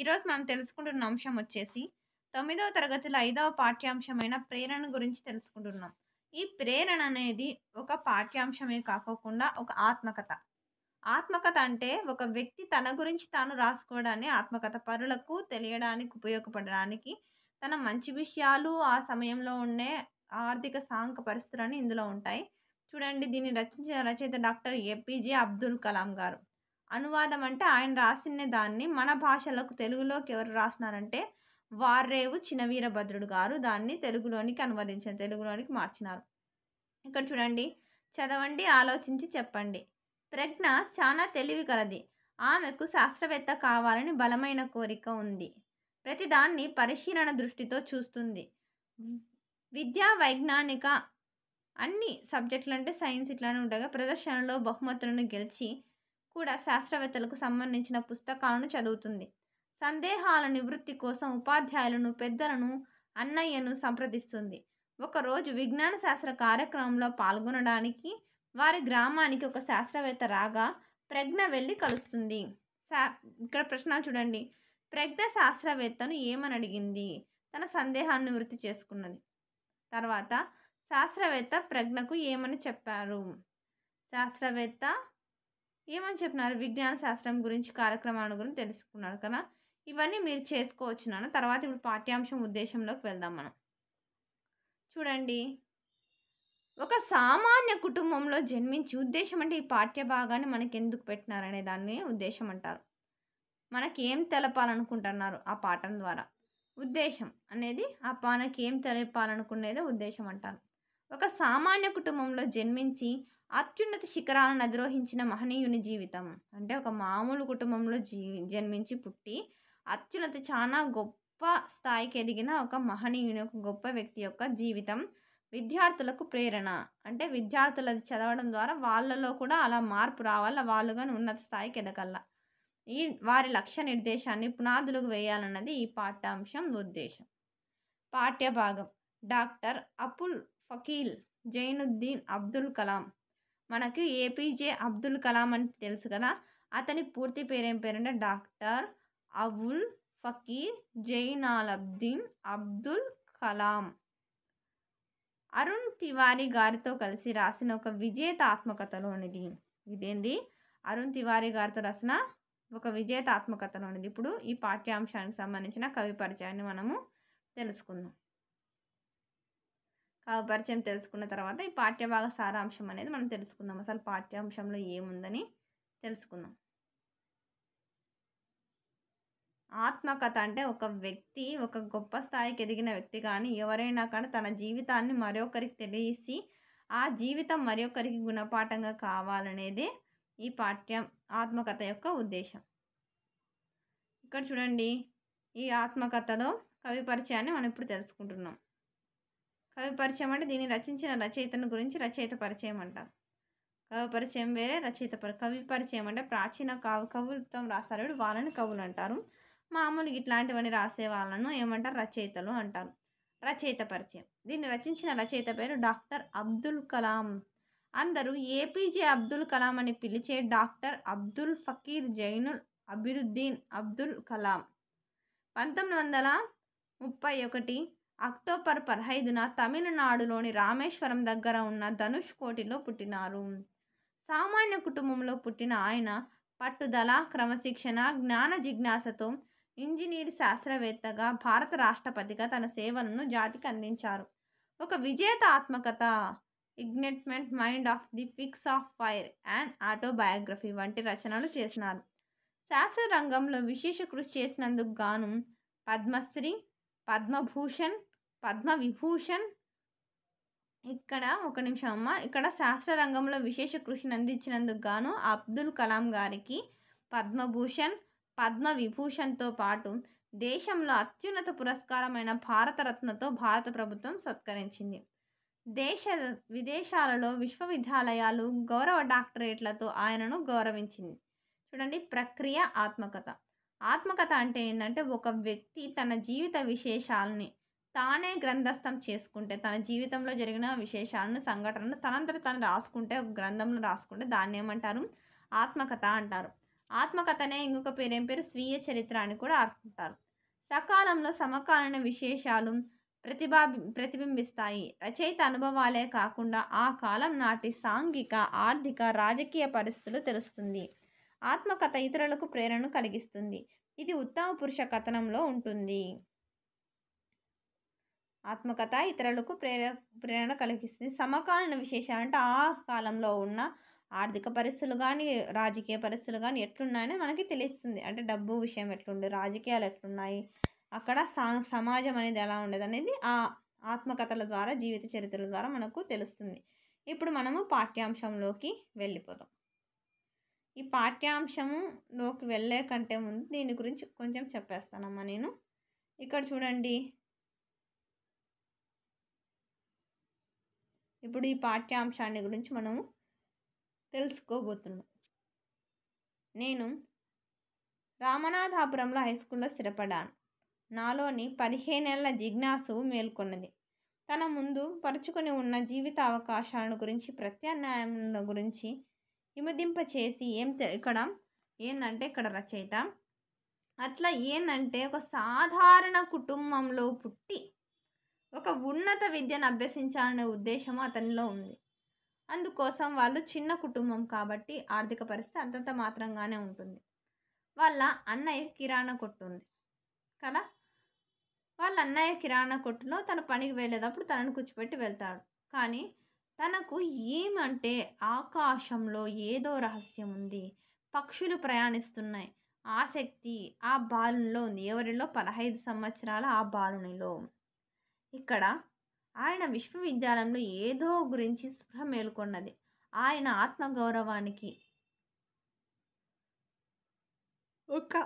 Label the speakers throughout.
Speaker 1: ఈరోజు మనం తెలుసుకుంటున్న అంశం వచ్చేసి తొమ్మిదవ తరగతిలో ఐదవ పాఠ్యాంశమైన ప్రేరణ గురించి తెలుసుకుంటున్నాం ఈ ప్రేరణ అనేది ఒక పాఠ్యాంశమే కాకోకుండా ఒక ఆత్మకథ ఆత్మకథ అంటే ఒక వ్యక్తి తన గురించి తాను రాసుకోవడాన్ని ఆత్మకథ పరులకు తెలియడానికి ఉపయోగపడడానికి తన మంచి విషయాలు ఆ సమయంలో ఉండే ఆర్థిక సాంఘిక పరిస్థితులని ఇందులో ఉంటాయి చూడండి దీన్ని రచించిన రచయిత డాక్టర్ ఏపీజే అబ్దుల్ కలాం గారు అనువాదం అంటే ఆయన రాసిన దాన్ని మన భాషలకు తెలుగులోకి ఎవరు రాసినారంటే వారేవు చినవీరభద్రుడు గారు దాన్ని తెలుగులోనికి అనువదించారు తెలుగులోనికి మార్చినారు ఇక్కడ చూడండి చదవండి ఆలోచించి చెప్పండి ప్రజ్ఞ చాలా తెలివి కలది ఆమెకు శాస్త్రవేత్త కావాలని బలమైన కోరిక ఉంది ప్రతిదాన్ని పరిశీలన దృష్టితో చూస్తుంది విద్యా వైజ్ఞానిక అన్ని సబ్జెక్టులు అంటే సైన్స్ ఇట్లానే ఉండగా ప్రదర్శనలో బహుమతులను గెలిచి కూడా శాస్త్రవేత్తలకు సంబంధించిన పుస్తకాలను చదువుతుంది సందేహాల నివృత్తి కోసం ఉపాధ్యాయులను పెద్దలను అన్నయ్యను సంప్రదిస్తుంది ఒకరోజు విజ్ఞాన శాస్త్ర కార్యక్రమంలో పాల్గొనడానికి వారి గ్రామానికి ఒక శాస్త్రవేత్త రాగా ప్రజ్ఞ వెళ్ళి కలుస్తుంది శా ఇక్కడ ప్రశ్న చూడండి ప్రజ్ఞ శాస్త్రవేత్తను ఏమని అడిగింది తన సందేహాన్ని వృత్తి చేసుకున్నది తర్వాత శాస్త్రవేత్త ప్రజ్ఞకు ఏమని చెప్పారు శాస్త్రవేత్త ఏమని చెప్పినారు విజ్ఞాన శాస్త్రం గురించి కార్యక్రమాల గురించి తెలుసుకున్నారు కదా ఇవన్నీ మీరు చేసుకోవచ్చు నాన్న తర్వాత ఇప్పుడు పాఠ్యాంశం ఉద్దేశంలోకి వెళ్దాం మనం చూడండి ఒక సామాన్య కుటుంబంలో జన్మించి ఉద్దేశం అంటే ఈ పాఠ్య భాగాన్ని మనకి ఎందుకు పెట్టినారనే దాన్ని ఉద్దేశం అంటారు మనకి ఏం తెలపాలనుకుంటున్నారు ఆ పాఠం ద్వారా ఉద్దేశం అనేది ఆ పానకి ఏం తెలపాలనుకునేదో ఉద్దేశం అంటారు ఒక సామాన్య కుటుంబంలో జన్మించి అత్యున్నత శిఖరాలను అధిరోహించిన మహనీయుని జీవితం అంటే ఒక మామూలు కుటుంబంలో జీవి జన్మించి పుట్టి అత్యున్నత చాలా గొప్ప స్థాయికి ఎదిగిన ఒక మహనీయుని ఒక గొప్ప వ్యక్తి యొక్క జీవితం విద్యార్థులకు ప్రేరణ అంటే విద్యార్థులు అది చదవడం ద్వారా వాళ్ళలో కూడా అలా మార్పు రావాల వాళ్ళు కానీ ఉన్నత స్థాయికి ఎదగల ఈ వారి లక్ష్య నిర్దేశాన్ని పునాదులకు వేయాలన్నది ఈ పాఠ్యాంశం ఉద్దేశం పాఠ్యభాగం డాక్టర్ అపుల్ ఫకీల్ జైనుద్దీన్ అబ్దుల్ కలాం మనకి ఏపీజే అబ్దుల్ కలాం అని తెలుసు కదా అతని పూర్తి పేరేం పేరంటే డాక్టర్ అవుల్ ఫకీర్ జైనాలబ్దీన్ అబ్దుల్ కలాం అరుణ్ తివారీ గారితో కలిసి రాసిన ఒక విజేతాత్మకథలోనిది ఇదేంది అరుణ్ తివారీ గారితో రాసిన ఒక విజేతాత్మకథలోనిది ఇప్పుడు ఈ పాఠ్యాంశానికి సంబంధించిన కవి పరిచయాన్ని మనము తెలుసుకుందాం పరిచయం తెలుసుకున్న తర్వాత ఈ పాఠ్యభాగ సారాంశం అనేది మనం తెలుసుకుందాం అసలు పాఠ్యాంశంలో ఏముందని తెలుసుకుందాం ఆత్మకథ అంటే ఒక వ్యక్తి ఒక గొప్ప స్థాయికి ఎదిగిన వ్యక్తి కానీ ఎవరైనా కానీ తన జీవితాన్ని మరొకరికి తెలిసి ఆ జీవితం మరొకరికి గుణపాఠంగా కావాలనేదే ఈ పాఠ్యం ఆత్మకథ యొక్క ఉద్దేశం ఇక్కడ చూడండి ఈ ఆత్మకథలో కవి పరిచయాన్ని మనం ఇప్పుడు తెలుసుకుంటున్నాం కవి పరిచయం అంటే దీన్ని రచించిన రచయితను గురించి రచయిత పరిచయం అంటారు కవి పరిచయం వేరే రచయిత పరి కవి పరిచయం అంటే ప్రాచీన కవి కవిత్వం రాసారు వాళ్ళని కవులు అంటారు మామూలుగా ఇట్లాంటివన్నీ రాసే వాళ్ళను ఏమంటారు రచయితలు అంటారు రచయిత పరిచయం దీన్ని రచించిన రచయిత పేరు డాక్టర్ అబ్దుల్ కలాం అందరూ ఏపీజే అబ్దుల్ కలాం అని పిలిచే డాక్టర్ అబ్దుల్ ఫకీర్ జైనుల్ అబిరుద్దీన్ అబ్దుల్ కలాం పంతొమ్మిది వందల ముప్పై ఒకటి అక్టోబర్ పదహైదున తమిళనాడులోని రామేశ్వరం దగ్గర ఉన్న ధనుష్ కోటిలో పుట్టినారు సామాన్య కుటుంబంలో పుట్టిన ఆయన పట్టుదల క్రమశిక్షణ జ్ఞాన జిజ్ఞాసతో ఇంజనీర్ శాస్త్రవేత్తగా భారత రాష్ట్రపతిగా తన సేవలను జాతికి అందించారు ఒక విజేత ఆత్మకథ ignited mind of the fix of fire and autobiography వంటి రచనలు చేసినారు శాస్త్ర రంగంలో విశేష కృషి చేసినందుకు గాను పద్మశ్రీ పద్మభూషణ్ పద్మవిభూషణ్ ఇక్కడ ఒక నిమిషం అమ్మ ఇక్కడ శాస్త్ర రంగంలో విశేష కృషిని అందించినందుకు గాను అబ్దుల్ కలాం గారికి పద్మభూషణ్ పద్మ విభూషణ్తో పాటు దేశంలో అత్యున్నత పురస్కారమైన భారతరత్నతో భారత ప్రభుత్వం సత్కరించింది దేశ విదేశాలలో విశ్వవిద్యాలయాలు గౌరవ డాక్టరేట్లతో ఆయనను గౌరవించింది చూడండి ప్రక్రియ ఆత్మకథ ఆత్మకథ అంటే ఏంటంటే ఒక వ్యక్తి తన జీవిత విశేషాలని తానే గ్రంథస్థం చేసుకుంటే తన జీవితంలో జరిగిన విశేషాలను సంఘటనను తనంతట తను రాసుకుంటే ఒక గ్రంథంలో రాసుకుంటే దాన్ని ఏమంటారు ఆత్మకథ అంటారు ఆత్మకథనే ఇంకొక పేరేం పేరు స్వీయ చరిత్ర అని కూడా అంటారు సకాలంలో సమకాలీన విశేషాలు ప్రతిభా ప్రతిబింబిస్తాయి రచయిత అనుభవాలే కాకుండా ఆ కాలం నాటి సాంఘిక ఆర్థిక రాజకీయ పరిస్థితులు తెలుస్తుంది ఆత్మకథ ఇతరులకు ప్రేరణను కలిగిస్తుంది ఇది ఉత్తమ పురుష కథనంలో ఉంటుంది ఆత్మకథ ఇతరులకు ప్రేర ప్రేరణ కలిగిస్తుంది సమకాలీన విశేషాలు అంటే ఆ కాలంలో ఉన్న ఆర్థిక పరిస్థితులు కానీ రాజకీయ పరిస్థితులు కానీ ఎట్లున్నాయని మనకి తెలుస్తుంది అంటే డబ్బు విషయం ఎట్లుండి రాజకీయాలు ఎట్లున్నాయి అక్కడ సమాజం అనేది ఎలా ఉండదు అనేది ఆ ఆత్మకథల ద్వారా జీవిత చరిత్రల ద్వారా మనకు తెలుస్తుంది ఇప్పుడు మనము పాఠ్యాంశంలోకి వెళ్ళిపోదాం ఈ పాఠ్యాంశంలోకి వెళ్ళే కంటే ముందు దీని గురించి కొంచెం చెప్పేస్తానమ్మా నేను ఇక్కడ చూడండి ఇప్పుడు ఈ పాఠ్యాంశాన్ని గురించి మనము తెలుసుకోబోతున్నాం నేను రామనాథాపురంలో హై స్కూల్లో స్థిరపడాను నాలోని పదిహేనేళ్ల జిజ్ఞాసు మేల్కొన్నది తన ముందు పరుచుకొని ఉన్న జీవిత అవకాశాలను గురించి ప్రత్యామ్నాయముల గురించి చేసి ఏం ఇక్కడ ఏందంటే ఇక్కడ రచయిత అట్లా ఏందంటే ఒక సాధారణ కుటుంబంలో పుట్టి ఒక ఉన్నత విద్యను అభ్యసించాలనే ఉద్దేశం అతనిలో ఉంది అందుకోసం వాళ్ళు చిన్న కుటుంబం కాబట్టి ఆర్థిక పరిస్థితి అంతంత మాత్రంగానే ఉంటుంది వాళ్ళ అన్నయ్య కిరాణా కొట్టు ఉంది కదా వాళ్ళ అన్నయ్య కిరాణా కొట్టులో తన పనికి వెళ్ళేటప్పుడు తనను కూర్చోపెట్టి వెళ్తాడు కానీ తనకు ఏమంటే ఆకాశంలో ఏదో రహస్యం ఉంది పక్షులు ప్రయాణిస్తున్నాయి ఆసక్తి ఆ బాలునిలో ఉంది ఎవరిలో పదహైదు సంవత్సరాల ఆ బాలునిలో ఇక్కడ ఆయన విశ్వవిద్యాలయంలో ఏదో గురించి స్పృహ మేల్కొన్నది ఆయన ఆత్మగౌరవానికి ఒక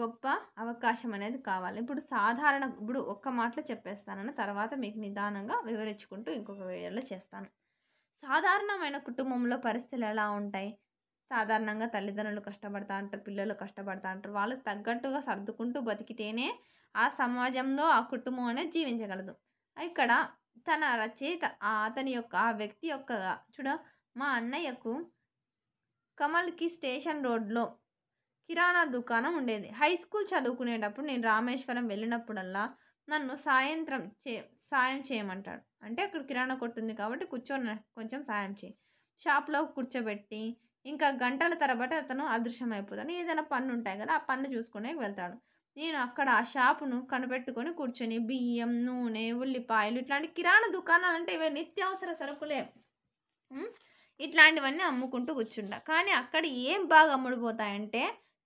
Speaker 1: గొప్ప అవకాశం అనేది కావాలి ఇప్పుడు సాధారణ ఇప్పుడు ఒక్క మాటలో చెప్పేస్తానని తర్వాత మీకు నిదానంగా వివరించుకుంటూ ఇంకొక వీడియోలో చేస్తాను సాధారణమైన కుటుంబంలో పరిస్థితులు ఎలా ఉంటాయి సాధారణంగా తల్లిదండ్రులు కష్టపడతా అంటారు పిల్లలు కష్టపడతా అంటారు వాళ్ళు తగ్గట్టుగా సర్దుకుంటూ బతికితేనే ఆ సమాజంలో ఆ కుటుంబం అనేది జీవించగలదు ఇక్కడ తన రచయిత అతని యొక్క ఆ వ్యక్తి యొక్క చూడ మా అన్నయ్యకు కమల్కి స్టేషన్ రోడ్లో కిరాణా దుకాణం ఉండేది హై స్కూల్ చదువుకునేటప్పుడు నేను రామేశ్వరం వెళ్ళినప్పుడల్లా నన్ను సాయంత్రం చే సాయం చేయమంటాడు అంటే అక్కడ కిరాణా కొట్టుంది కాబట్టి కూర్చొని కొంచెం సాయం చేయి షాప్లో కూర్చోబెట్టి ఇంకా గంటల తరబట్టి అతను అదృశ్యమైపోతాడు ఏదైనా పన్ను ఉంటాయి కదా ఆ పన్ను చూసుకునే వెళ్తాడు నేను అక్కడ ఆ షాపును కనిపెట్టుకొని కూర్చొని బియ్యం నూనె ఉల్లిపాయలు ఇట్లాంటి కిరాణా దుకాణాలు అంటే ఇవి నిత్యావసర సరుకులే ఇట్లాంటివన్నీ అమ్ముకుంటూ కూర్చుండ కానీ అక్కడ ఏం బాగా అమ్ముడుపోతాయంటే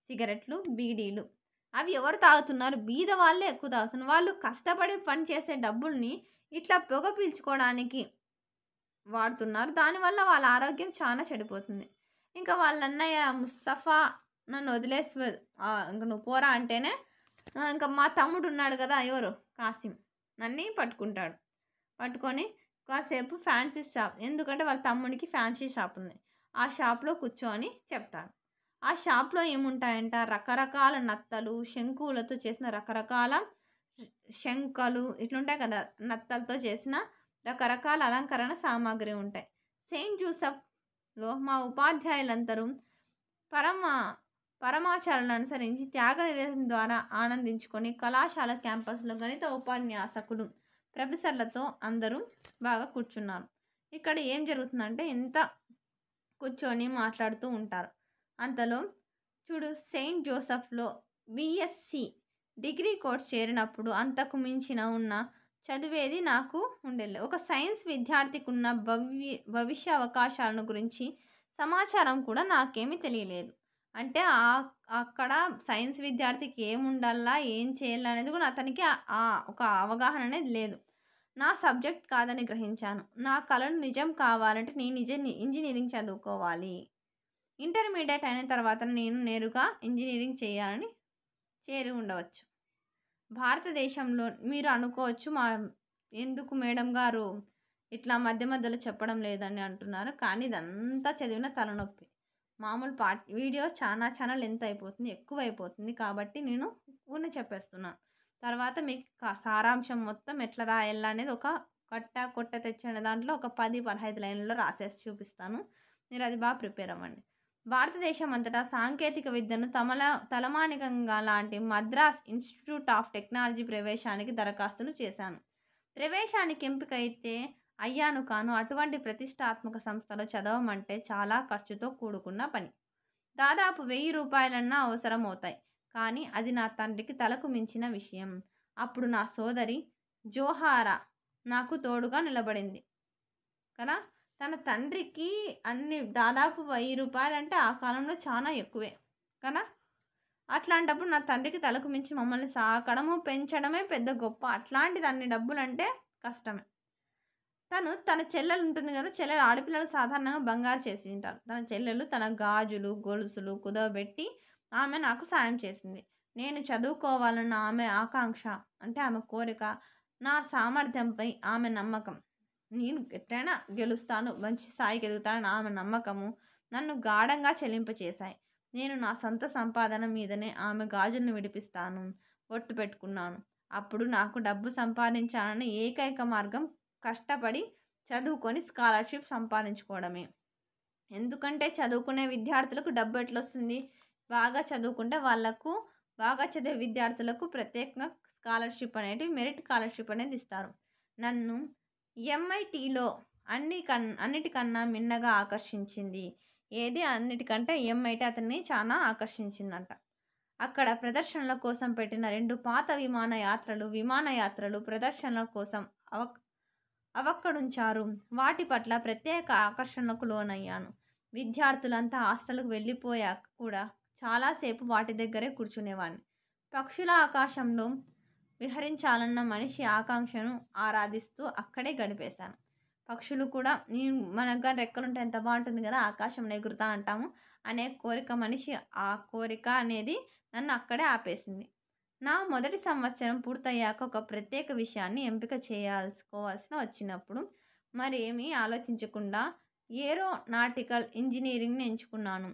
Speaker 1: సిగరెట్లు బీడీలు అవి ఎవరు తాగుతున్నారు బీద వాళ్ళే ఎక్కువ తాగుతున్నారు వాళ్ళు కష్టపడి పనిచేసే డబ్బుల్ని ఇట్లా పొగ పీల్చుకోవడానికి వాడుతున్నారు దానివల్ల వాళ్ళ ఆరోగ్యం చాలా చెడిపోతుంది ఇంకా వాళ్ళ అన్నయ్య ముస్తఫా నన్ను వదిలేసి ఇంక నువ్వు పోరా అంటేనే ఇంకా మా తమ్ముడు ఉన్నాడు కదా ఎవరు కాసిం నన్ను పట్టుకుంటాడు పట్టుకొని కాసేపు ఫ్యాన్సీ షాప్ ఎందుకంటే వాళ్ళ తమ్ముడికి ఫ్యాన్సీ షాప్ ఉంది ఆ షాప్లో కూర్చోని చెప్తాడు ఆ షాప్లో ఏముంటాయంట రకరకాల నత్తలు శంకువులతో చేసిన రకరకాల శంఖలు ఇట్లుంటాయి కదా నత్తలతో చేసిన రకరకాల అలంకరణ సామాగ్రి ఉంటాయి సెయింట్ జూసఫ్లో మా ఉపాధ్యాయులందరూ పరమ పరమాచారాలను అనుసరించి త్యాగ నిరసన ద్వారా ఆనందించుకొని కళాశాల క్యాంపస్లో గణిత ఉపన్యాసకులు ప్రొఫెసర్లతో అందరూ బాగా కూర్చున్నారు ఇక్కడ ఏం జరుగుతుందంటే ఇంత కూర్చొని మాట్లాడుతూ ఉంటారు అంతలో చూడు సెయింట్ జోసఫ్లో బిఎస్సి డిగ్రీ కోర్స్ చేరినప్పుడు అంతకు మించిన ఉన్న చదివేది నాకు ఉండేది ఒక సైన్స్ విద్యార్థికి ఉన్న భవి భవిష్య అవకాశాలను గురించి సమాచారం కూడా నాకేమీ తెలియలేదు అంటే అక్కడ సైన్స్ విద్యార్థికి ఏం ఉండాలా ఏం చేయాలా అనేది కూడా అతనికి ఒక అవగాహన అనేది లేదు నా సబ్జెక్ట్ కాదని గ్రహించాను నా కళను నిజం కావాలంటే నేను నిజ ఇంజనీరింగ్ చదువుకోవాలి ఇంటర్మీడియట్ అయిన తర్వాత నేను నేరుగా ఇంజనీరింగ్ చేయాలని చేరి ఉండవచ్చు భారతదేశంలో మీరు అనుకోవచ్చు మా ఎందుకు మేడం గారు ఇట్లా మధ్య మధ్యలో చెప్పడం లేదని అంటున్నారు కానీ ఇదంతా చదివిన తలనొప్పి మామూలు పార్ట్ వీడియో చాలా ఛానల్ ఎంత అయిపోతుంది ఎక్కువ అయిపోతుంది కాబట్టి నేను ఊరిని చెప్పేస్తున్నాను తర్వాత మీకు సారాంశం మొత్తం ఎట్లా రాయాలా అనేది ఒక కట్ట కొట్ట తెచ్చిన దాంట్లో ఒక పది పదహైదు లైన్లలో రాసేసి చూపిస్తాను మీరు అది బాగా ప్రిపేర్ అవ్వండి భారతదేశం అంతటా సాంకేతిక విద్యను తమల తలమానికంగా లాంటి మద్రాస్ ఇన్స్టిట్యూట్ ఆఫ్ టెక్నాలజీ ప్రవేశానికి దరఖాస్తులు చేశాను ప్రవేశానికి ఎంపిక అయితే అయ్యాను కాను అటువంటి ప్రతిష్టాత్మక సంస్థలో చదవమంటే చాలా ఖర్చుతో కూడుకున్న పని దాదాపు వెయ్యి రూపాయలన్నా అవసరమవుతాయి కానీ అది నా తండ్రికి తలకు మించిన విషయం అప్పుడు నా సోదరి జోహారా నాకు తోడుగా నిలబడింది కదా తన తండ్రికి అన్ని దాదాపు వెయ్యి రూపాయలంటే ఆ కాలంలో చాలా ఎక్కువే కదా అట్లాంటప్పుడు నా తండ్రికి తలకు మించి మమ్మల్ని సాకడము పెంచడమే పెద్ద గొప్ప అట్లాంటిది అన్ని డబ్బులంటే కష్టమే తను తన చెల్లెలు ఉంటుంది కదా చెల్లెలు ఆడపిల్లలు సాధారణంగా బంగారు చేసి తింటారు తన చెల్లెలు తన గాజులు గొలుసులు కుదవబెట్టి ఆమె నాకు సాయం చేసింది నేను చదువుకోవాలన్న ఆమె ఆకాంక్ష అంటే ఆమె కోరిక నా సామర్థ్యంపై ఆమె నమ్మకం నేను ఎట్లయినా గెలుస్తాను మంచి స్థాయికి ఎదుగుతానని ఆమె నమ్మకము నన్ను గాఢంగా చేశాయి నేను నా సొంత సంపాదన మీదనే ఆమె గాజులను విడిపిస్తాను ఒట్టు పెట్టుకున్నాను అప్పుడు నాకు డబ్బు సంపాదించాలని ఏకైక మార్గం కష్టపడి చదువుకొని స్కాలర్షిప్ సంపాదించుకోవడమే ఎందుకంటే చదువుకునే విద్యార్థులకు డబ్బు ఎట్లా వస్తుంది బాగా చదువుకుంటే వాళ్ళకు బాగా చదివే విద్యార్థులకు ప్రత్యేకంగా స్కాలర్షిప్ అనేది మెరిట్ స్కాలర్షిప్ అనేది ఇస్తారు నన్ను ఎంఐటీలో అన్ని కన్ అన్నిటికన్నా మిన్నగా ఆకర్షించింది ఏది అన్నిటికంటే ఎంఐటి అతన్ని చాలా ఆకర్షించిందంట అక్కడ ప్రదర్శనల కోసం పెట్టిన రెండు పాత విమానయాత్రలు విమానయాత్రలు ప్రదర్శనల కోసం అవ అవక్కడుంచారు వాటి పట్ల ప్రత్యేక ఆకర్షణకు లోనయ్యాను విద్యార్థులంతా హాస్టల్కు వెళ్ళిపోయాక కూడా చాలాసేపు వాటి దగ్గరే కూర్చునేవాడిని పక్షుల ఆకాశంలో విహరించాలన్న మనిషి ఆకాంక్షను ఆరాధిస్తూ అక్కడే గడిపేశాను పక్షులు కూడా నేను మనకు రెక్కలుంటే ఎంత బాగుంటుంది కదా ఆకాశం ఎగురుతా అంటాము అనే కోరిక మనిషి ఆ కోరిక అనేది నన్ను అక్కడే ఆపేసింది నా మొదటి సంవత్సరం పూర్తయ్యాక ఒక ప్రత్యేక విషయాన్ని ఎంపిక చేయాల్సుకోవాల్సిన వచ్చినప్పుడు మరేమీ ఆలోచించకుండా ఏరోనాటికల్ ఇంజనీరింగ్ని ఎంచుకున్నాను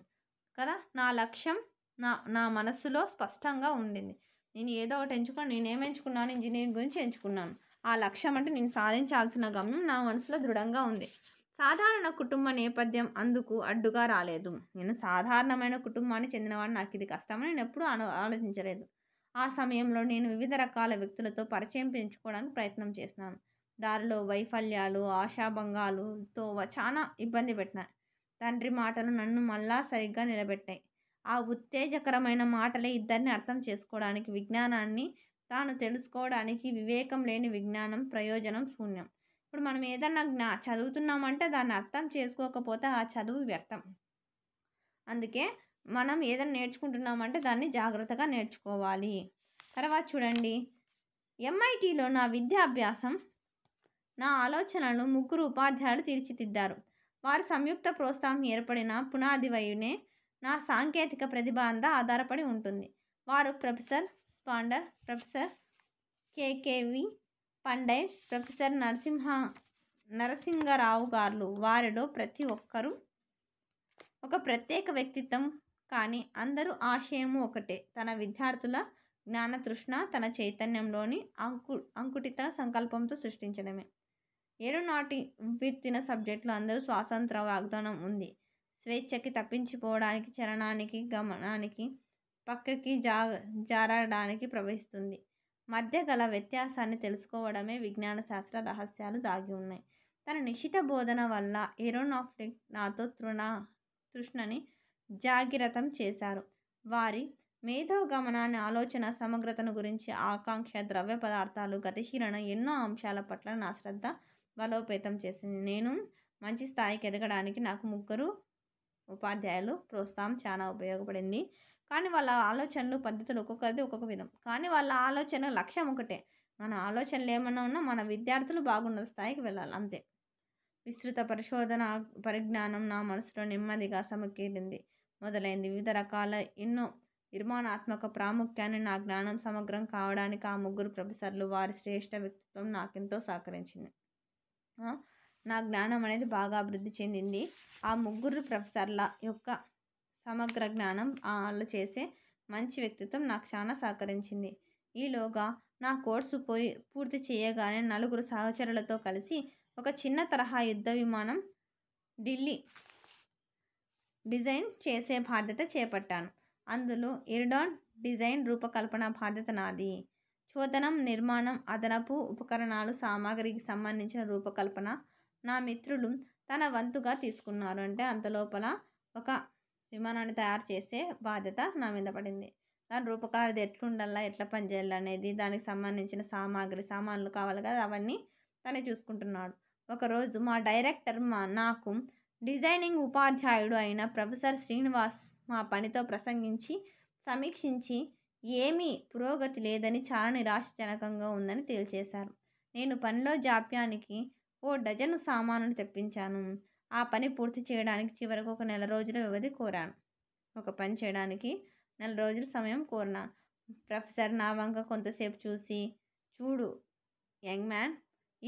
Speaker 1: కదా నా లక్ష్యం నా నా మనస్సులో స్పష్టంగా ఉండింది నేను ఏదో ఒకటి ఎంచుకున్నాను నేను ఏం ఎంచుకున్నాను ఇంజనీరింగ్ గురించి ఎంచుకున్నాను ఆ లక్ష్యం అంటే నేను సాధించాల్సిన గమ్యం నా మనసులో దృఢంగా ఉంది సాధారణ కుటుంబ నేపథ్యం అందుకు అడ్డుగా రాలేదు నేను సాధారణమైన కుటుంబానికి చెందినవాడిని నాకు ఇది కష్టమని నేను ఎప్పుడూ ఆలోచించలేదు ఆ సమయంలో నేను వివిధ రకాల వ్యక్తులతో పరిచయం పెంచుకోవడానికి ప్రయత్నం చేసినాను దారిలో వైఫల్యాలు ఆశాభంగాలతో చాలా ఇబ్బంది పెట్టిన తండ్రి మాటలు నన్ను మళ్ళా సరిగ్గా నిలబెట్టాయి ఆ ఉత్తేజకరమైన మాటలే ఇద్దరిని అర్థం చేసుకోవడానికి విజ్ఞానాన్ని తాను తెలుసుకోవడానికి వివేకం లేని విజ్ఞానం ప్రయోజనం శూన్యం ఇప్పుడు మనం ఏదన్నా జ్ఞా చదువుతున్నామంటే దాన్ని అర్థం చేసుకోకపోతే ఆ చదువు వ్యర్థం అందుకే మనం ఏదైనా నేర్చుకుంటున్నామంటే దాన్ని జాగ్రత్తగా నేర్చుకోవాలి తర్వాత చూడండి ఎంఐటీలో నా విద్యాభ్యాసం నా ఆలోచనలను ముగ్గురు ఉపాధ్యాయులు తీర్చిదిద్దారు వారి సంయుక్త ప్రోత్సాహం ఏర్పడిన పునాది వయునే నా సాంకేతిక ప్రతిభ అంతా ఆధారపడి ఉంటుంది వారు professor Sponder professor KKV Pandalai professor Narasimha Narasimha Rao గారు వారిలో ప్రతి ఒక్కరూ ఒక ప్రత్యేక వ్యక్తిత్వం కానీ అందరూ ఆశయము ఒకటే తన విద్యార్థుల జ్ఞానతృష్ణ తన చైతన్యంలోని అంకు అంకుటిత సంకల్పంతో సృష్టించడమే ఏరోనాటి విత్తిన సబ్జెక్టులు అందరూ స్వాతంత్ర వాగ్దానం ఉంది స్వేచ్ఛకి తప్పించిపోవడానికి చరణానికి గమనానికి పక్కకి జా జారడానికి ప్రవహిస్తుంది మధ్య గల వ్యత్యాసాన్ని తెలుసుకోవడమే విజ్ఞాన శాస్త్ర రహస్యాలు దాగి ఉన్నాయి తన నిశ్చిత బోధన వల్ల ఏరోనాఫ్టిక్ నాతో తృణ తృష్ణని జాగిరతం చేశారు వారి మేధోగమనాన్ని ఆలోచన సమగ్రతను గురించి ఆకాంక్ష ద్రవ్య పదార్థాలు గతిశీలన ఎన్నో అంశాల పట్ల నా శ్రద్ధ బలోపేతం చేసింది నేను మంచి స్థాయికి ఎదగడానికి నాకు ముగ్గురు ఉపాధ్యాయులు ప్రోత్సాహం చాలా ఉపయోగపడింది కానీ వాళ్ళ ఆలోచనలు పద్ధతులు ఒక్కొక్కరిది ఒక్కొక్క విధం కానీ వాళ్ళ ఆలోచన లక్ష్యం ఒకటే మన ఆలోచనలు ఏమన్నా ఉన్నా మన విద్యార్థులు బాగున్న స్థాయికి వెళ్ళాలి అంతే విస్తృత పరిశోధన పరిజ్ఞానం నా మనసులో నెమ్మదిగా సమకీరింది మొదలైంది వివిధ రకాల ఎన్నో నిర్మాణాత్మక ప్రాముఖ్యాన్ని నా జ్ఞానం సమగ్రం కావడానికి ఆ ముగ్గురు ప్రొఫెసర్లు వారి శ్రేష్ఠ వ్యక్తిత్వం నాకెంతో సహకరించింది నా జ్ఞానం అనేది బాగా అభివృద్ధి చెందింది ఆ ముగ్గురు ప్రొఫెసర్ల యొక్క సమగ్ర జ్ఞానం వాళ్ళు చేసే మంచి వ్యక్తిత్వం నాకు చాలా సహకరించింది ఈలోగా నా కోర్సు పోయి పూర్తి చేయగానే నలుగురు సహచరులతో కలిసి ఒక చిన్న తరహా యుద్ధ విమానం ఢిల్లీ డిజైన్ చేసే బాధ్యత చేపట్టాను అందులో ఇరుడాన్ డిజైన్ రూపకల్పన బాధ్యత నాది చోదనం నిర్మాణం అదనపు ఉపకరణాలు సామాగ్రికి సంబంధించిన రూపకల్పన నా మిత్రులు తన వంతుగా తీసుకున్నారు అంటే అంత లోపల ఒక విమానాన్ని తయారు చేసే బాధ్యత నా మీద పడింది దాని రూపకాలది ఎట్లుండాలా ఎట్లా పనిచేయాలి అనేది దానికి సంబంధించిన సామాగ్రి సామాన్లు కావాలి కదా అవన్నీ తనే చూసుకుంటున్నాడు ఒకరోజు మా డైరెక్టర్ మా నాకు డిజైనింగ్ ఉపాధ్యాయుడు అయిన ప్రొఫెసర్ శ్రీనివాస్ మా పనితో ప్రసంగించి సమీక్షించి ఏమీ పురోగతి లేదని చాలా నిరాశజనకంగా ఉందని తేల్చేశారు నేను పనిలో జాప్యానికి ఓ డజను సామానులు తెప్పించాను ఆ పని పూర్తి చేయడానికి చివరకు ఒక నెల రోజుల వ్యవధి కోరాను ఒక పని చేయడానికి నెల రోజుల సమయం కోరిన ప్రొఫెసర్ నా వంక కొంతసేపు చూసి చూడు యంగ్ మ్యాన్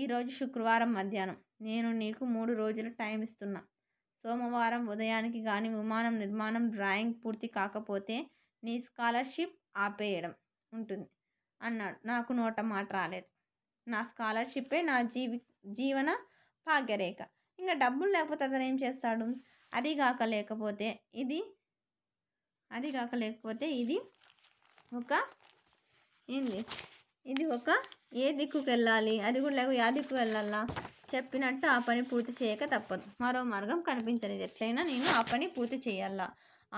Speaker 1: ఈరోజు శుక్రవారం మధ్యాహ్నం నేను నీకు మూడు రోజులు టైం ఇస్తున్నా సోమవారం ఉదయానికి కానీ విమానం నిర్మాణం డ్రాయింగ్ పూర్తి కాకపోతే నీ స్కాలర్షిప్ ఆపేయడం ఉంటుంది అన్నాడు నాకు నోట మాట రాలేదు నా స్కాలర్షిప్పే నా జీవి జీవన భాగ్యరేఖ ఇంకా డబ్బులు లేకపోతే అతను ఏం చేస్తాడు అది కాక లేకపోతే ఇది అది కాక లేకపోతే ఇది ఒక ఏంది ఇది ఒక ఏ దిక్కు వెళ్ళాలి అది కూడా లేకపోతే యా దిక్కు వెళ్ళాలా చెప్పినట్టు ఆ పని పూర్తి చేయక తప్పదు మరో మార్గం కనిపించలేదు ఎట్లయినా నేను ఆ పని పూర్తి చేయాలా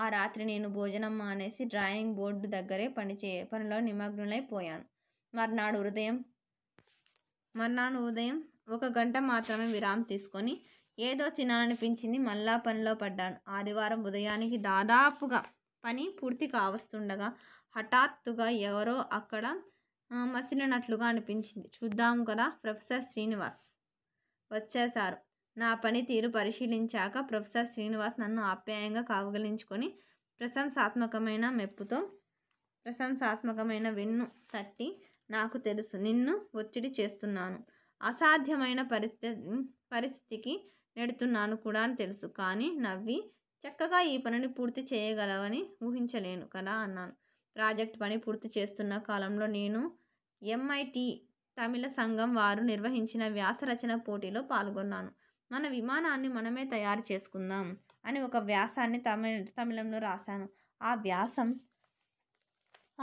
Speaker 1: ఆ రాత్రి నేను భోజనం మానేసి డ్రాయింగ్ బోర్డు దగ్గరే పని చే పనిలో నిమగ్నులైపోయాను మర్నాడు ఉదయం మర్నాడు ఉదయం ఒక గంట మాత్రమే విరామం తీసుకొని ఏదో తినాలనిపించింది మళ్ళా పనిలో పడ్డాను ఆదివారం ఉదయానికి దాదాపుగా పని పూర్తి కావస్తుండగా హఠాత్తుగా ఎవరో అక్కడ మసిలినట్లుగా అనిపించింది చూద్దాం కదా ప్రొఫెసర్ శ్రీనివాస్ వచ్చేశారు నా పని తీరు పరిశీలించాక ప్రొఫెసర్ శ్రీనివాస్ నన్ను ఆప్యాయంగా కావగలించుకొని ప్రశంసాత్మకమైన మెప్పుతో ప్రశంసాత్మకమైన వెన్ను తట్టి నాకు తెలుసు నిన్ను ఒత్తిడి చేస్తున్నాను అసాధ్యమైన పరిస్థితి పరిస్థితికి నెడుతున్నాను కూడా అని తెలుసు కానీ నవ్వి చక్కగా ఈ పనిని పూర్తి చేయగలవని ఊహించలేను కదా అన్నాను ప్రాజెక్ట్ పని పూర్తి చేస్తున్న కాలంలో నేను ఎంఐటి తమిళ సంఘం వారు నిర్వహించిన వ్యాసరచన పోటీలో పాల్గొన్నాను మన విమానాన్ని మనమే తయారు చేసుకుందాం అని ఒక వ్యాసాన్ని తమిళ తమిళంలో రాశాను ఆ వ్యాసం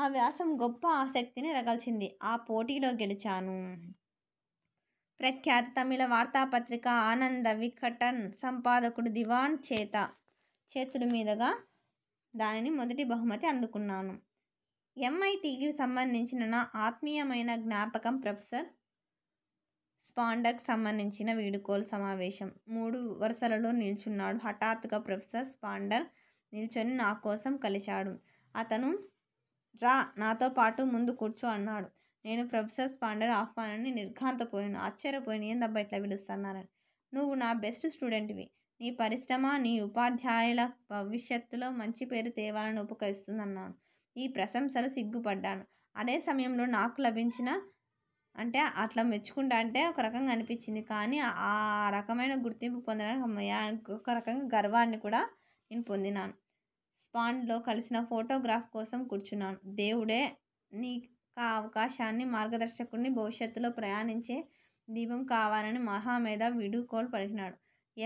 Speaker 1: ఆ వ్యాసం గొప్ప ఆసక్తిని రగల్చింది ఆ పోటీలో గెలిచాను ప్రఖ్యాత తమిళ వార్తాపత్రిక ఆనంద వికటన్ సంపాదకుడు దివాన్ చేత చేతుల మీదుగా దానిని మొదటి బహుమతి అందుకున్నాను ఎంఐటికి సంబంధించిన నా ఆత్మీయమైన జ్ఞాపకం ప్రొఫెసర్ స్పాండర్కి సంబంధించిన వీడుకోలు సమావేశం మూడు వరుసలలో నిల్చున్నాడు హఠాత్తుగా ప్రొఫెసర్ స్పాండర్ నిల్చొని నా కోసం కలిశాడు అతను రా నాతో పాటు ముందు కూర్చో అన్నాడు నేను ప్రొఫెసర్ స్పాండర్ ఆహ్వానాన్ని నిర్ఘాంతపోయాను ఏం దబ్బ ఇట్లా పిలుస్తున్నారని నువ్వు నా బెస్ట్ స్టూడెంట్వి నీ పరిశ్రమ నీ ఉపాధ్యాయుల భవిష్యత్తులో మంచి పేరు తేవాలని ఉపకరిస్తుందన్నాను ఈ ప్రశంసలు సిగ్గుపడ్డాను అదే సమయంలో నాకు లభించిన అంటే అట్లా మెచ్చుకుంటా అంటే ఒక రకంగా అనిపించింది కానీ ఆ రకమైన గుర్తింపు పొందడానికి ఒక రకంగా గర్వాన్ని కూడా నేను పొందినాను స్పాండ్లో కలిసిన ఫోటోగ్రాఫ్ కోసం కూర్చున్నాను దేవుడే నీ ఆ అవకాశాన్ని మార్గదర్శకుడిని భవిష్యత్తులో ప్రయాణించే దీపం కావాలని మహామేధ విడుకోలు పలికినాడు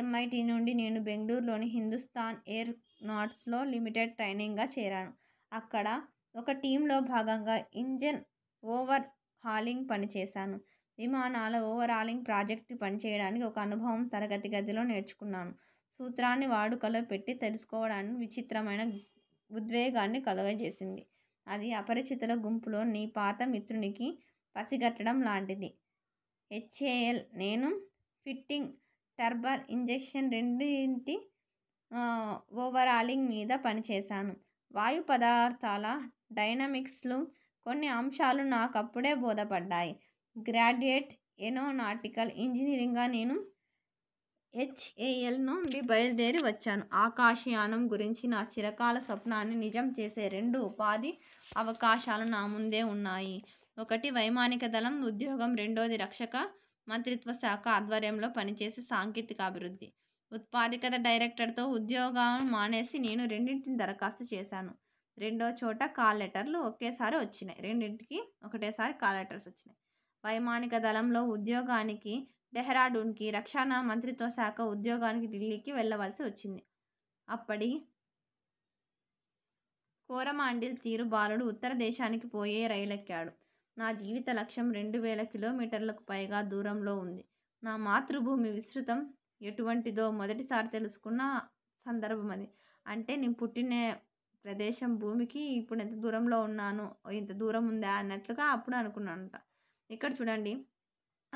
Speaker 1: ఎంఐటి నుండి నేను బెంగళూరులోని హిందుస్థాన్ ఎయిర్ నాట్స్లో లిమిటెడ్ ట్రైనింగ్గా చేరాను అక్కడ ఒక టీంలో భాగంగా ఇంజన్ ఓవర్ హాలింగ్ పనిచేశాను విమానాల ఓవర్ హాలింగ్ ప్రాజెక్టు పనిచేయడానికి ఒక అనుభవం తరగతి గదిలో నేర్చుకున్నాను సూత్రాన్ని వాడుకలో పెట్టి తెలుసుకోవడానికి విచిత్రమైన ఉద్వేగాన్ని కలుగజేసింది అది అపరిచితుల గుంపులో నీ పాత మిత్రునికి పసిగట్టడం లాంటిది హెచ్ఏఎల్ నేను ఫిట్టింగ్ టర్బర్ ఇంజెక్షన్ రెండింటి ఓవరాలింగ్ మీద పనిచేశాను వాయు పదార్థాల డైనమిక్స్లు కొన్ని అంశాలు నాకు అప్పుడే బోధపడ్డాయి గ్రాడ్యుయేట్ ఎనోనాటికల్ ఇంజనీరింగ్గా నేను హెచ్ఏఎల్ నుండి బయలుదేరి వచ్చాను ఆకాశయానం గురించి నా చిరకాల స్వప్నాన్ని నిజం చేసే రెండు ఉపాధి అవకాశాలు నా ముందే ఉన్నాయి ఒకటి వైమానిక దళం ఉద్యోగం రెండోది రక్షక మంత్రిత్వ శాఖ ఆధ్వర్యంలో పనిచేసే సాంకేతిక అభివృద్ధి ఉత్పాదికత డైరెక్టర్తో ఉద్యోగం మానేసి నేను రెండింటిని దరఖాస్తు చేశాను రెండో చోట కాల్ లెటర్లు ఒకేసారి వచ్చినాయి రెండింటికి ఒకటేసారి కాల్ లెటర్స్ వచ్చినాయి వైమానిక దళంలో ఉద్యోగానికి డెహ్రాడూన్కి రక్షణ మంత్రిత్వ శాఖ ఉద్యోగానికి ఢిల్లీకి వెళ్ళవలసి వచ్చింది అప్పటి కోరమాండిల్ తీరు బాలుడు ఉత్తర దేశానికి పోయే రైలెక్కాడు నా జీవిత లక్ష్యం రెండు వేల కిలోమీటర్లకు పైగా దూరంలో ఉంది నా మాతృభూమి విస్తృతం ఎటువంటిదో మొదటిసారి తెలుసుకున్న సందర్భం అది అంటే నేను పుట్టిన ప్రదేశం భూమికి ఇప్పుడు ఎంత దూరంలో ఉన్నాను ఇంత దూరం ఉందా అన్నట్లుగా అప్పుడు అనుకున్నానంట ఇక్కడ చూడండి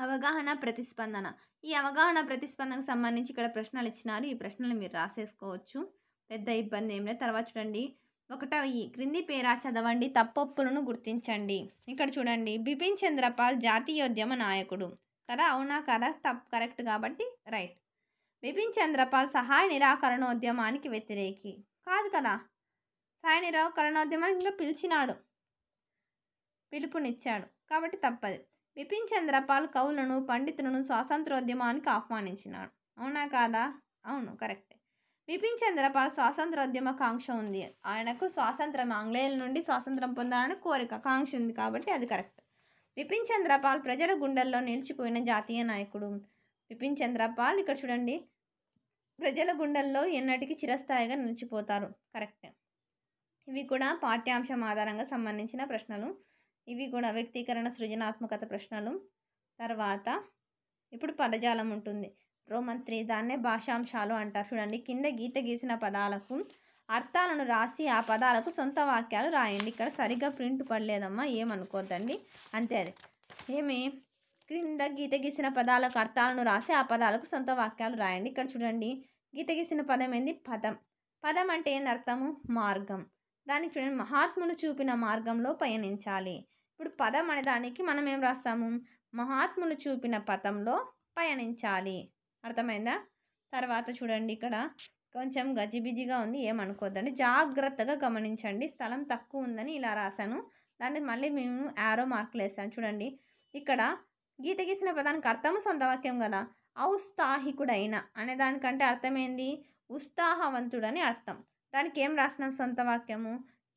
Speaker 1: అవగాహన ప్రతిస్పందన ఈ అవగాహన ప్రతిస్పందనకు సంబంధించి ఇక్కడ ప్రశ్నలు ఇచ్చినారు ఈ ప్రశ్నలు మీరు రాసేసుకోవచ్చు పెద్ద ఇబ్బంది ఏం లేదు తర్వాత చూడండి ఒకటవ ఈ క్రింది పేరా చదవండి తప్పొప్పులను గుర్తించండి ఇక్కడ చూడండి బిపిన్ చంద్రపాల్ జాతీయోద్యమ నాయకుడు కదా అవునా కదా తప్ కరెక్ట్ కాబట్టి రైట్ బిపిన్ చంద్రపాల్ సహాయ నిరాకరణోద్యమానికి వ్యతిరేకి కాదు కదా సహాయ నిరాకరణోద్యమానికి పిలిచినాడు పిలుపునిచ్చాడు కాబట్టి తప్పదు బిపిన్ చంద్రపాల్ కవులను పండితులను స్వాతంత్రోద్యమానికి ఆహ్వానించినాడు అవునా కాదా అవును కరెక్ట్ బిపిన్ చంద్రపాల్ స్వాతంత్రోద్యమ కాంక్ష ఉంది ఆయనకు స్వాతంత్రం ఆంగ్లేయుల నుండి స్వాతంత్రం పొందాలని కోరిక కాంక్ష ఉంది కాబట్టి అది కరెక్ట్ బిపిన్ చంద్రపాల్ ప్రజల గుండెల్లో నిలిచిపోయిన జాతీయ నాయకుడు విపిన్ చంద్రపాల్ ఇక్కడ చూడండి ప్రజల గుండెల్లో ఎన్నటికీ చిరస్థాయిగా నిలిచిపోతారు కరెక్ట్ ఇవి కూడా పాఠ్యాంశం ఆధారంగా సంబంధించిన ప్రశ్నలు ఇవి కూడా వ్యక్తీకరణ సృజనాత్మకత ప్రశ్నలు తర్వాత ఇప్పుడు పదజాలం ఉంటుంది రోమన్ త్రీ దాన్నే భాషాంశాలు అంటారు చూడండి కింద గీత గీసిన పదాలకు అర్థాలను రాసి ఆ పదాలకు సొంత వాక్యాలు రాయండి ఇక్కడ సరిగ్గా ప్రింట్ పడలేదమ్మా ఏమనుకోద్దండి అంతే అది ఏమి క్రింద గీత గీసిన పదాలకు అర్థాలను రాసి ఆ పదాలకు సొంత వాక్యాలు రాయండి ఇక్కడ చూడండి గీత గీసిన పదం ఏంది పదం పదం అంటే ఏంది అర్థము మార్గం దానికి చూడండి మహాత్ములు చూపిన మార్గంలో పయనించాలి ఇప్పుడు పదం అనే దానికి మనం ఏం రాస్తాము మహాత్ములు చూపిన పదంలో పయనించాలి అర్థమైందా తర్వాత చూడండి ఇక్కడ కొంచెం గజిబిజిగా ఉంది ఏమనుకోద్దండి జాగ్రత్తగా గమనించండి స్థలం తక్కువ ఉందని ఇలా రాశాను దాన్ని మళ్ళీ మేము యారో మార్కులు వేసాను చూడండి ఇక్కడ గీత గీసిన పదానికి అర్థము వాక్యం కదా ఔత్సాహికుడైన అనే దానికంటే అర్థమైంది ఉత్సాహవంతుడని అర్థం దానికి ఏం రాసినాం సొంత వాక్యము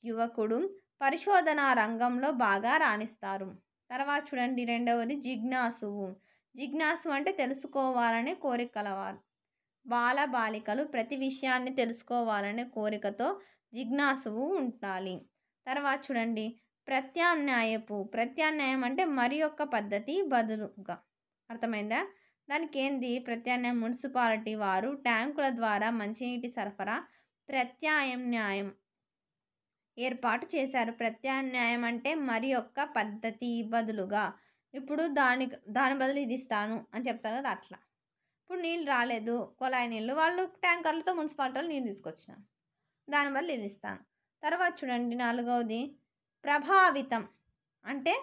Speaker 1: యువకుడు పరిశోధన రంగంలో బాగా రాణిస్తారు తర్వాత చూడండి రెండవది జిజ్ఞాసువు జిజ్ఞాసు అంటే తెలుసుకోవాలనే కోరిక కలవారు బాల బాలికలు ప్రతి విషయాన్ని తెలుసుకోవాలనే కోరికతో జిజ్ఞాసువు ఉండాలి తర్వాత చూడండి ప్రత్యామ్నాయపు ప్రత్యామ్నాయం అంటే మరి యొక్క పద్ధతి బదులుగా అర్థమైందా దానికి ఏంది ప్రత్యామ్నాయం మున్సిపాలిటీ వారు ట్యాంకుల ద్వారా మంచినీటి సరఫరా ప్రత్యామ్నాయం ఏర్పాటు చేశారు ప్రత్యామ్నాయం అంటే మరి యొక్క పద్ధతి బదులుగా ఇప్పుడు దాని దాని బదులు ఇది ఇస్తాను అని చెప్తాను కదా అట్లా ఇప్పుడు నీళ్ళు రాలేదు కొలాయి నీళ్ళు వాళ్ళు ట్యాంకర్లతో మున్సిపాలిటీ వాళ్ళు నీళ్ళు తీసుకొచ్చిన దాని బదులు ఇది ఇస్తాను తర్వాత చూడండి నాలుగవది ప్రభావితం అంటే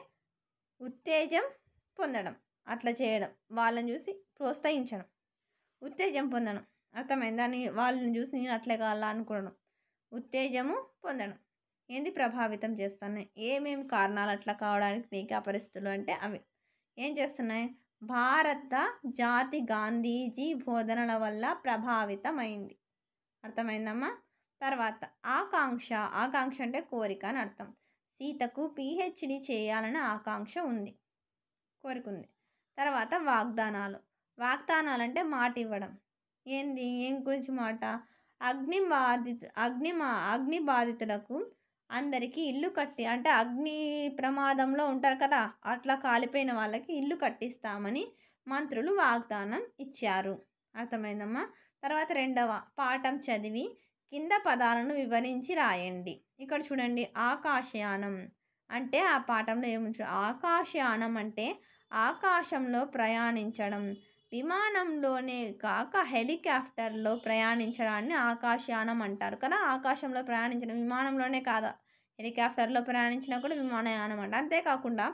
Speaker 1: ఉత్తేజం పొందడం అట్లా చేయడం వాళ్ళని చూసి ప్రోత్సహించడం ఉత్తేజం పొందడం అర్థమైందని వాళ్ళని చూసి నేను అట్లే కావాలా అనుకోవడం ఉత్తేజము పొందడం ఏంది ప్రభావితం చేస్తున్నాయి ఏమేమి కారణాలు అట్లా కావడానికి నీకు పరిస్థితులు అంటే అవి ఏం చేస్తున్నాయి భారత జాతి గాంధీజీ బోధనల వల్ల ప్రభావితమైంది అర్థమైందమ్మా తర్వాత ఆకాంక్ష ఆకాంక్ష అంటే కోరిక అని అర్థం సీతకు పీహెచ్డీ చేయాలని ఆకాంక్ష ఉంది కోరుకుంది తర్వాత వాగ్దానాలు వాగ్దానాలు అంటే మాట ఇవ్వడం ఏంది ఏం గురించి మాట అగ్ని బాధి అగ్ని అగ్ని బాధితులకు అందరికీ ఇల్లు కట్టి అంటే అగ్ని ప్రమాదంలో ఉంటారు కదా అట్లా కాలిపోయిన వాళ్ళకి ఇల్లు కట్టిస్తామని మంత్రులు వాగ్దానం ఇచ్చారు అర్థమైందమ్మా తర్వాత రెండవ పాఠం చదివి కింద పదాలను వివరించి రాయండి ఇక్కడ చూడండి ఆకాశయానం అంటే ఆ పాఠంలో ఏమి ఆకాశయానం అంటే ఆకాశంలో ప్రయాణించడం విమానంలోనే కాక హెలికాప్టర్లో ప్రయాణించడాన్ని ఆకాశయానం అంటారు కదా ఆకాశంలో ప్రయాణించడం విమానంలోనే కాదు హెలికాప్టర్లో ప్రయాణించినా కూడా విమానయానం అంట అంతేకాకుండా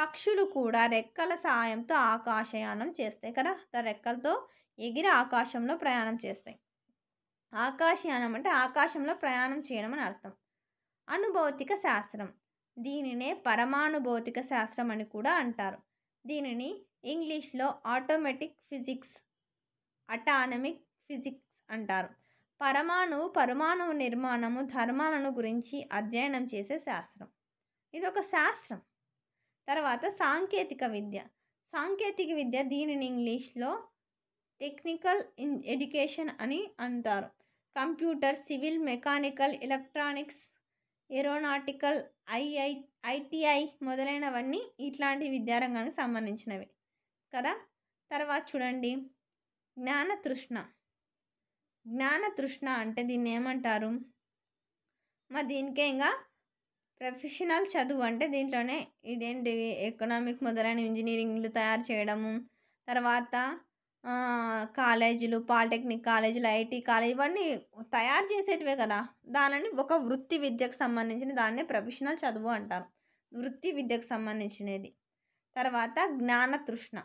Speaker 1: పక్షులు కూడా రెక్కల సాయంతో ఆకాశయానం చేస్తాయి కదా రెక్కలతో ఎగిరి ఆకాశంలో ప్రయాణం చేస్తాయి ఆకాశయానం అంటే ఆకాశంలో ప్రయాణం చేయడం అని అర్థం అనుభౌతిక శాస్త్రం దీనినే పరమానుభౌతిక శాస్త్రం అని కూడా అంటారు దీనిని ఇంగ్లీష్లో ఆటోమేటిక్ ఫిజిక్స్ అటానమిక్ ఫిజిక్స్ అంటారు పరమాణు పరమాణువు నిర్మాణము ధర్మాలను గురించి అధ్యయనం చేసే శాస్త్రం ఇది ఒక శాస్త్రం తర్వాత సాంకేతిక విద్య సాంకేతిక విద్య దీనిని ఇంగ్లీష్లో టెక్నికల్ ఎడ్యుకేషన్ అని అంటారు computer civil mechanical electronics aeronautical II ITI మొదలైనవన్నీ ఇట్లాంటి విద్యారంగానికి సంబంధించినవి కదా తర్వాత చూడండి జ్ఞానతృష్ణ జ్ఞానతృష్ణ అంటే దీన్ని ఏమంటారు మరి దీనికే ఇంకా ప్రొఫెషనల్ చదువు అంటే దీంట్లోనే ఇదేంటి ఎకనామిక్ మొదలైన ఇంజనీరింగ్లు తయారు చేయడము తర్వాత కాలేజీలు పాలిటెక్నిక్ కాలేజీలు ఐటీ కాలేజ్ ఇవన్నీ తయారు చేసేటివే కదా దానిని ఒక వృత్తి విద్యకు సంబంధించిన దాన్ని ప్రొఫెషనల్ చదువు అంటారు వృత్తి విద్యకు సంబంధించినది తర్వాత జ్ఞాన తృష్ణ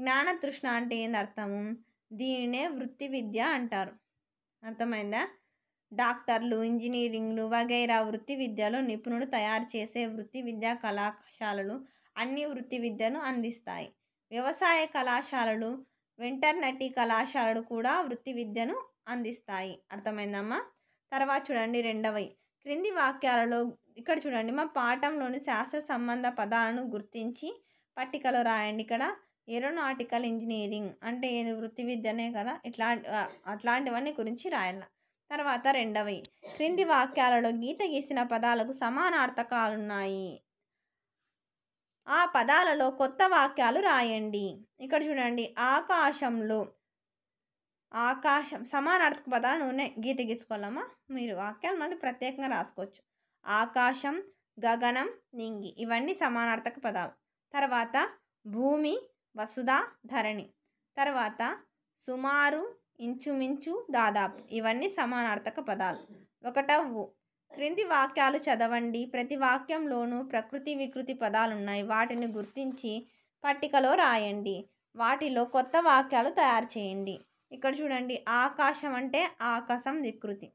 Speaker 1: జ్ఞాన తృష్ణ అంటే ఏంది అర్థము దీనినే వృత్తి విద్య అంటారు అర్థమైందా డాక్టర్లు ఇంజనీరింగ్లు వగైరా వృత్తి విద్యలో నిపుణులు తయారు చేసే వృత్తి విద్యా కళాశాలలు అన్ని వృత్తి విద్యను అందిస్తాయి వ్యవసాయ కళాశాలలు నటి కళాశాలలు కూడా వృత్తి విద్యను అందిస్తాయి అర్థమైందమ్మా తర్వాత చూడండి రెండవవి క్రింది వాక్యాలలో ఇక్కడ చూడండి మా పాఠంలోని శాస్త్ర సంబంధ పదాలను గుర్తించి పట్టికలో రాయండి ఇక్కడ ఏరోనాటికల్ ఇంజనీరింగ్ అంటే ఏది వృత్తి విద్యనే కదా ఇట్లా అట్లాంటివన్నీ గురించి రాయాల తర్వాత రెండవవి క్రింది వాక్యాలలో గీత గీసిన పదాలకు సమానార్థకాలున్నాయి ఆ పదాలలో కొత్త వాక్యాలు రాయండి ఇక్కడ చూడండి ఆకాశంలో ఆకాశం సమానార్థక పదాలను గీత గీసుకోవాలమ్మా మీరు వాక్యాలు మళ్ళీ ప్రత్యేకంగా రాసుకోవచ్చు ఆకాశం గగనం నింగి ఇవన్నీ సమానార్థక పదాలు తర్వాత భూమి వసుధ ధరణి తర్వాత సుమారు ఇంచుమించు దాదాపు ఇవన్నీ సమానార్థక పదాలు ఒకటవ్వు క్రింది వాక్యాలు చదవండి ప్రతి వాక్యంలోనూ ప్రకృతి వికృతి పదాలు ఉన్నాయి వాటిని గుర్తించి పట్టికలో రాయండి వాటిలో కొత్త వాక్యాలు తయారు చేయండి ఇక్కడ చూడండి ఆకాశం అంటే ఆకాశం వికృతి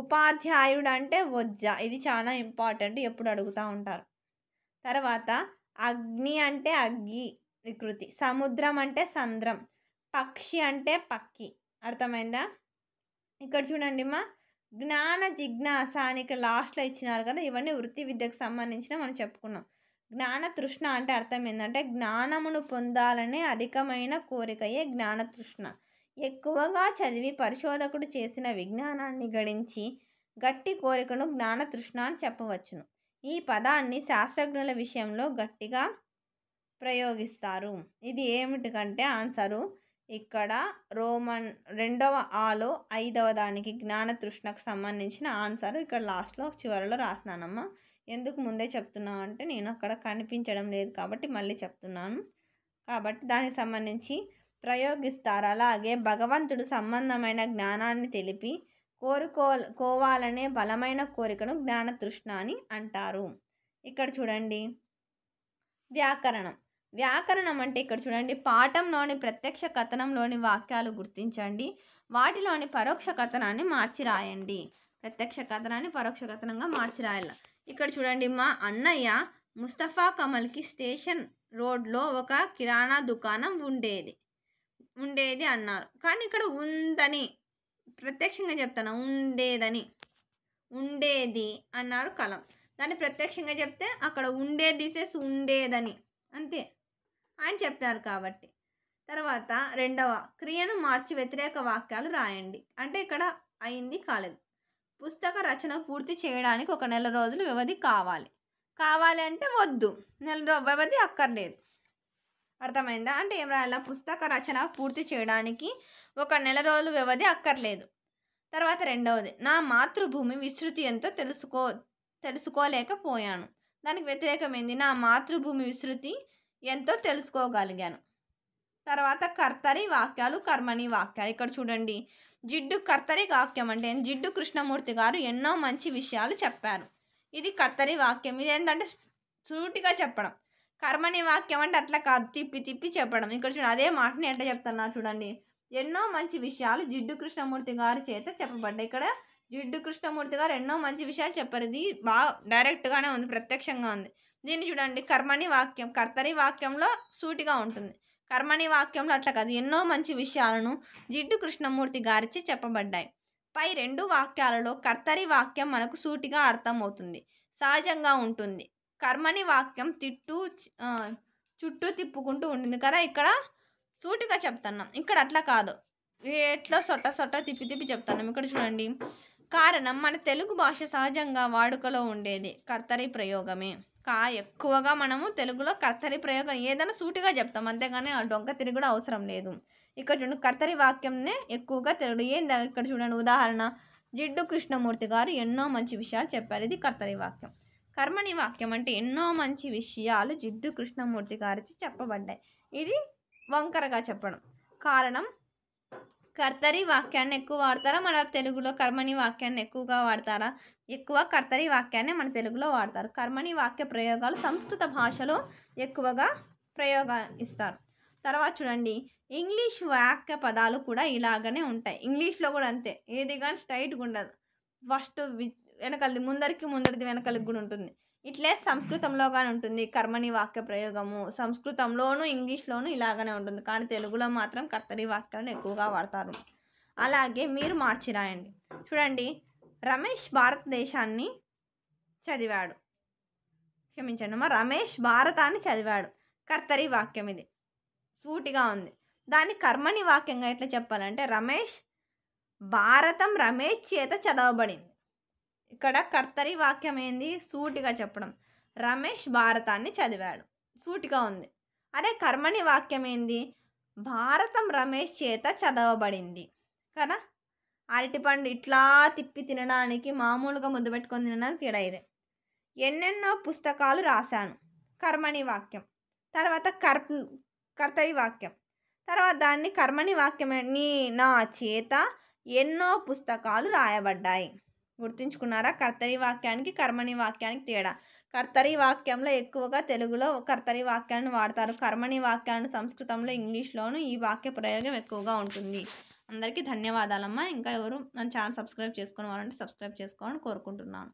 Speaker 1: ఉపాధ్యాయుడు అంటే వజ్జ ఇది చాలా ఇంపార్టెంట్ ఎప్పుడు అడుగుతూ ఉంటారు తర్వాత అగ్ని అంటే అగ్గి వికృతి సముద్రం అంటే సంద్రం పక్షి అంటే పక్కి అర్థమైందా ఇక్కడ చూడండి మా జ్ఞాన జిజ్ఞాస అనేక లాస్ట్లో ఇచ్చినారు కదా ఇవన్నీ వృత్తి విద్యకు సంబంధించిన మనం చెప్పుకున్నాం జ్ఞాన తృష్ణ అంటే అర్థం ఏంటంటే జ్ఞానమును పొందాలనే అధికమైన కోరికయే జ్ఞాన తృష్ణ ఎక్కువగా చదివి పరిశోధకుడు చేసిన విజ్ఞానాన్ని గడించి గట్టి కోరికను జ్ఞాన తృష్ణ అని చెప్పవచ్చును ఈ పదాన్ని శాస్త్రజ్ఞుల విషయంలో గట్టిగా ప్రయోగిస్తారు ఇది ఏమిటికంటే ఆన్సరు ఇక్కడ రోమన్ రెండవ ఆలో ఐదవ దానికి జ్ఞాన తృష్ణకు సంబంధించిన ఆన్సర్ ఇక్కడ లాస్ట్లో చివరిలో రాసినానమ్మా ఎందుకు ముందే చెప్తున్నావు అంటే నేను అక్కడ కనిపించడం లేదు కాబట్టి మళ్ళీ చెప్తున్నాను కాబట్టి దానికి సంబంధించి ప్రయోగిస్తారు అలాగే భగవంతుడు సంబంధమైన జ్ఞానాన్ని తెలిపి కోరుకో కోవాలనే బలమైన కోరికను జ్ఞానతృష్ణ అని అంటారు ఇక్కడ చూడండి వ్యాకరణం వ్యాకరణం అంటే ఇక్కడ చూడండి పాఠంలోని ప్రత్యక్ష కథనంలోని వాక్యాలు గుర్తించండి వాటిలోని పరోక్ష కథనాన్ని మార్చి రాయండి ప్రత్యక్ష కథనాన్ని పరోక్ష కథనంగా మార్చి రాయాలి ఇక్కడ చూడండి మా అన్నయ్య ముస్తఫా కమల్కి స్టేషన్ రోడ్లో ఒక కిరాణా దుకాణం ఉండేది ఉండేది అన్నారు కానీ ఇక్కడ ఉందని ప్రత్యక్షంగా చెప్తాను ఉండేదని ఉండేది అన్నారు కలం దాన్ని ప్రత్యక్షంగా చెప్తే అక్కడ ఉండే దిసెస్ ఉండేదని అంతే అని చెప్పారు కాబట్టి తర్వాత రెండవ క్రియను మార్చి వ్యతిరేక వాక్యాలు రాయండి అంటే ఇక్కడ అయింది కాలేదు పుస్తక రచన పూర్తి చేయడానికి ఒక నెల రోజులు వ్యవధి కావాలి కావాలి అంటే వద్దు నెల రో వ్యవధి అక్కర్లేదు అర్థమైందా అంటే ఏం రాయాల పుస్తక రచన పూర్తి చేయడానికి ఒక నెల రోజులు వ్యవధి అక్కర్లేదు తర్వాత రెండవది నా మాతృభూమి విస్తృతి ఎంతో తెలుసుకో తెలుసుకోలేకపోయాను దానికి వ్యతిరేకమైంది నా మాతృభూమి విస్తృతి ఎంతో తెలుసుకోగలిగాను తర్వాత కర్తరి వాక్యాలు కర్మని వాక్యాలు ఇక్కడ చూడండి జిడ్డు కర్తరి వాక్యం అంటే జిడ్డు కృష్ణమూర్తి గారు ఎన్నో మంచి విషయాలు చెప్పారు ఇది కర్తరి వాక్యం ఇది ఏంటంటే సూటిగా చెప్పడం కర్మని వాక్యం అంటే అట్లా కాదు తిప్పి తిప్పి చెప్పడం ఇక్కడ చూడండి అదే మాటని ఎట్లా చెప్తున్నారు చూడండి ఎన్నో మంచి విషయాలు జిడ్డు కృష్ణమూర్తి గారి చేత చెప్పబడ్డాయి ఇక్కడ జిడ్డు కృష్ణమూర్తి గారు ఎన్నో మంచి విషయాలు చెప్పారు ఇది బాగా డైరెక్ట్గానే ఉంది ప్రత్యక్షంగా ఉంది దీన్ని చూడండి కర్మని వాక్యం కర్తరి వాక్యంలో సూటిగా ఉంటుంది కర్మని వాక్యంలో అట్లా కాదు ఎన్నో మంచి విషయాలను జిడ్డు కృష్ణమూర్తి గారిచే చెప్పబడ్డాయి పై రెండు వాక్యాలలో కర్తరి వాక్యం మనకు సూటిగా అర్థమవుతుంది సహజంగా ఉంటుంది కర్మని వాక్యం తిట్టు చుట్టూ తిప్పుకుంటూ ఉంటుంది కదా ఇక్కడ సూటిగా చెప్తున్నాం ఇక్కడ అట్లా కాదు ఎట్లా సొట్ట సొట్ట తిప్పి తిప్పి చెప్తున్నాం ఇక్కడ చూడండి కారణం మన తెలుగు భాష సహజంగా వాడుకలో ఉండేది కర్తరి ప్రయోగమే కా ఎక్కువగా మనము తెలుగులో కర్తరి ప్రయోగం ఏదైనా సూటిగా చెప్తాం అంతేగాని ఆ డొంక తిరిగి కూడా అవసరం లేదు ఇక్కడ చూడండి కర్తరి వాక్యంనే ఎక్కువగా తెలుగు ఏంది ఇక్కడ చూడండి ఉదాహరణ జిడ్డు కృష్ణమూర్తి గారు ఎన్నో మంచి విషయాలు చెప్పారు ఇది కర్తరి వాక్యం కర్మని వాక్యం అంటే ఎన్నో మంచి విషయాలు జిడ్డు కృష్ణమూర్తి గారికి చెప్పబడ్డాయి ఇది వంకరగా చెప్పడం కారణం కర్తరి వాక్యాన్ని ఎక్కువ వాడతారా మన తెలుగులో కర్మని వాక్యాన్ని ఎక్కువగా వాడతారా ఎక్కువ కర్తరి వాక్యాన్ని మన తెలుగులో వాడతారు కర్మని వాక్య ప్రయోగాలు సంస్కృత భాషలో ఎక్కువగా ప్రయోగ ఇస్తారు తర్వాత చూడండి ఇంగ్లీష్ వాక్య పదాలు కూడా ఇలాగనే ఉంటాయి ఇంగ్లీష్లో కూడా అంతే ఏది కానీ స్ట్రైట్గా ఉండదు ఫస్ట్ వెనకాలది ముందరికి ముందరిది వెనకాలకి కూడా ఉంటుంది ఇట్లే సంస్కృతంలోగానే ఉంటుంది కర్మని వాక్య ప్రయోగము సంస్కృతంలోనూ ఇంగ్లీష్లోనూ ఇలాగనే ఉంటుంది కానీ తెలుగులో మాత్రం కర్తరి వాక్యాలను ఎక్కువగా వాడతారు అలాగే మీరు మార్చి రాయండి చూడండి రమేష్ భారతదేశాన్ని చదివాడు క్షమించండి అమ్మా రమేష్ భారతాన్ని చదివాడు కర్తరి వాక్యం ఇది సూటిగా ఉంది దాన్ని కర్మని వాక్యంగా ఎట్లా చెప్పాలంటే రమేష్ భారతం రమేష్ చేత చదవబడింది ఇక్కడ కర్తరి వాక్యం ఏంది సూటిగా చెప్పడం రమేష్ భారతాన్ని చదివాడు సూటిగా ఉంది అదే కర్మని వాక్యం ఏంది భారతం రమేష్ చేత చదవబడింది కదా అరటిపండు ఇట్లా తిప్పి తినడానికి మామూలుగా ముద్దు పెట్టుకొని తినడానికి తేడా ఇదే ఎన్నెన్నో పుస్తకాలు రాశాను కర్మని వాక్యం తర్వాత కర్ కర్తవి వాక్యం తర్వాత దాన్ని కర్మని వాక్యం నా చేత ఎన్నో పుస్తకాలు రాయబడ్డాయి గుర్తించుకున్నారా కర్తరి వాక్యానికి కర్మని వాక్యానికి తేడా కర్తరి వాక్యంలో ఎక్కువగా తెలుగులో కర్తరి వాక్యాలను వాడతారు కర్మని వాక్యాలను సంస్కృతంలో ఇంగ్లీష్లోనూ ఈ వాక్య ప్రయోగం ఎక్కువగా ఉంటుంది అందరికీ ధన్యవాదాలమ్మా ఇంకా ఎవరు నన్ను ఛానల్ సబ్స్క్రైబ్ చేసుకుని వారంటే సబ్స్క్రైబ్ చేసుకోవాలని కోరుకుంటున్నాను